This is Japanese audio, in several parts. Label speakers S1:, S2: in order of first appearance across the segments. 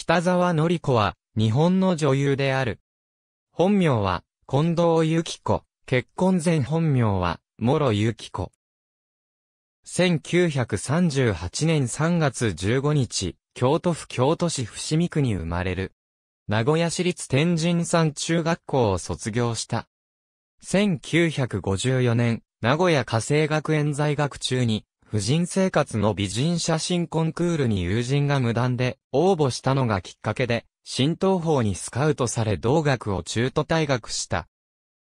S1: 北沢典子は、日本の女優である。本名は、近藤由紀子。結婚前本名は、諸由紀子。1938年3月15日、京都府京都市伏見区に生まれる。名古屋市立天神山中学校を卒業した。1954年、名古屋家政学園在学中に、婦人生活の美人写真コンクールに友人が無断で応募したのがきっかけで、新東方にスカウトされ同学を中途退学した。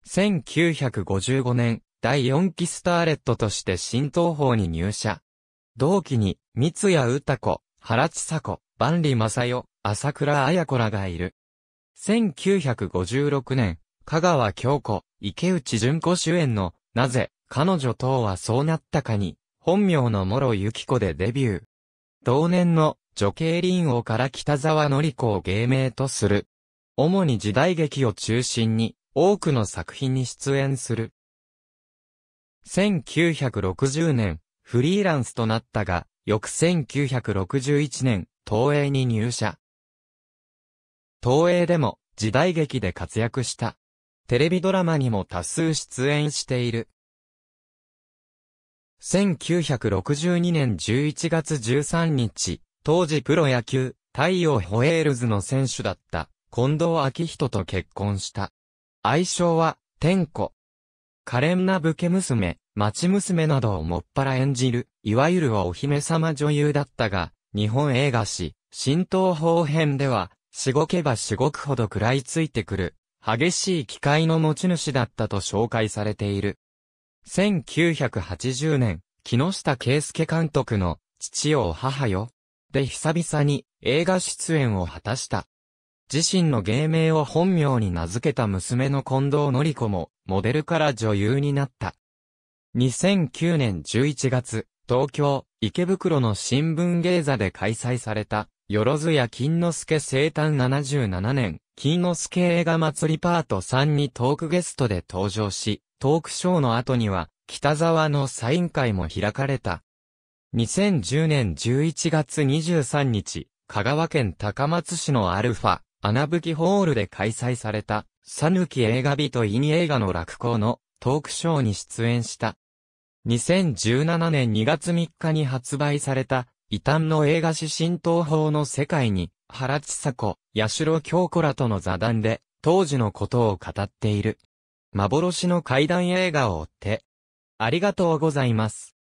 S1: 1955年、第4期スターレットとして新東方に入社。同期に、三谷歌子、原千佐子、万里正代、朝倉彩子らがいる。1956年、香川京子、池内淳子主演の、なぜ、彼女等はそうなったかに、本名の諸由紀子でデビュー。同年の女系林王から北沢のり子を芸名とする。主に時代劇を中心に多くの作品に出演する。1960年、フリーランスとなったが、翌1961年、東映に入社。東映でも時代劇で活躍した。テレビドラマにも多数出演している。1962年11月13日、当時プロ野球、太陽ホエールズの選手だった、近藤昭人と結婚した。愛称は、天子。可憐な武家娘、町娘などをもっぱら演じる、いわゆるお姫様女優だったが、日本映画史、新東方編では、しごけばしごくほど食らいついてくる、激しい機械の持ち主だったと紹介されている。1980年、木下圭介監督の、父よ母よ。で久々に映画出演を果たした。自身の芸名を本名に名付けた娘の近藤り子も、モデルから女優になった。2009年11月、東京、池袋の新聞芸座で開催された、よろずや金之助生誕77年、金之助映画祭りパート3にトークゲストで登場し、トークショーの後には、北沢のサイン会も開かれた。2010年11月23日、香川県高松市のアルファ、穴吹ホールで開催された、さぬき映画とイニ映画の落光のトークショーに出演した。2017年2月3日に発売された、異端の映画史浸透法の世界に、原千佐子、八代京子らとの座談で、当時のことを語っている。幻の怪談映画を追って、ありがとうございます。